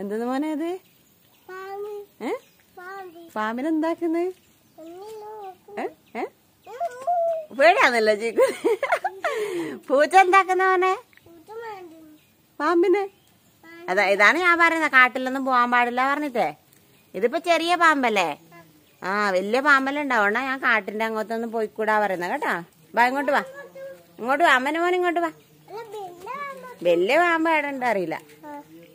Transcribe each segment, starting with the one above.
എന്താ മോനെ അത് ഏ പേടിയാന്നല്ലോ ചീക്കു പൂച്ച എന്താക്കുന്ന മോനെ പാമ്പിന് അതാ ഇതാണ് ഞാൻ പറയുന്നത് കാട്ടിലൊന്നും പോകാൻ പാടില്ല പറഞ്ഞിട്ടേ ഇതിപ്പോ ചെറിയ പാമ്പല്ലേ ആ വലിയ പാമ്പല്ലേ ഉണ്ടാവണ ഞാൻ കാട്ടിന്റെ അങ്ങോട്ടൊന്നും പോയിക്കൂടാ പറയുന്നത് കേട്ടോ വാ ഇങ്ങോട്ട് വാ ഇങ്ങോട്ട് വാ അമ്മനെ മോനെ ഇങ്ങോട്ട് വാ വലിയ പാമ്പ് എവിടെ അറിയില്ല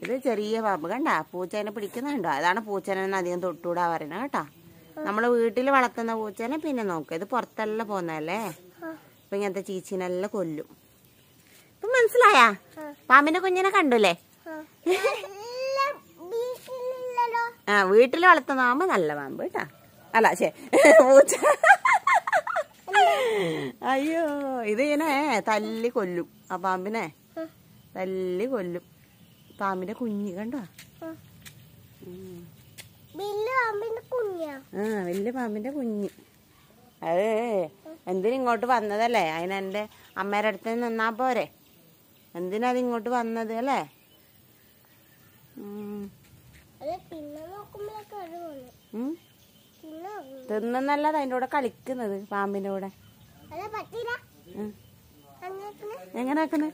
ഇത് ചെറിയ പാമ്പ് കണ്ട പൂച്ചേനെ പിടിക്കുന്നുണ്ടോ അതാണ് പൂച്ചേനെ അധികം തൊട്ടുകൂടാ പറയണത് കേട്ടോ നമ്മൾ വീട്ടിൽ വളർത്തുന്ന പൂച്ചേനെ പിന്നെ നോക്ക ഇത് പുറത്തല്ല പോന്നല്ലേ അപ്പൊ ഇങ്ങനത്തെ ചീച്ചിനെല്ലാം കൊല്ലും ഇപ്പൊ മനസ്സിലായാ പാമ്പിന്റെ കുഞ്ഞിനെ കണ്ടുല്ലേ ആ വീട്ടിൽ വളർത്തുന്ന പാമ്പ് നല്ല പാമ്പ് കേട്ടാ അല്ല ശേ പൂച്ച അയ്യോ ഇത് ഇങ്ങനെ തല്ലി കൊല്ലും ആ പാമ്പിനെ തല്ലി കൊല്ലും പാമ്പിന്റെ കുഞ്ഞ് കണ്ടോ ആ വലിയ പാമ്പിന്റെ കുഞ്ഞ് അത് ഇങ്ങോട്ട് വന്നതല്ലേ അതിനെന്റെ അമ്മേടെ അടുത്ത് നിന്നാ പോരെ എന്തിനാ അത് ഇങ്ങോട്ട് വന്നത് അല്ലേ തിന്നല്ലത് അതിന്റെ കൂടെ കളിക്കുന്നത് പാമ്പിന്റെ കൂടെ എങ്ങനെ ആക്കുന്നത്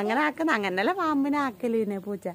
അങ്ങനെ ആക്കുന്ന അങ്ങനല്ല പാമ്പിനെ ആക്കലിനെ പൂച്ച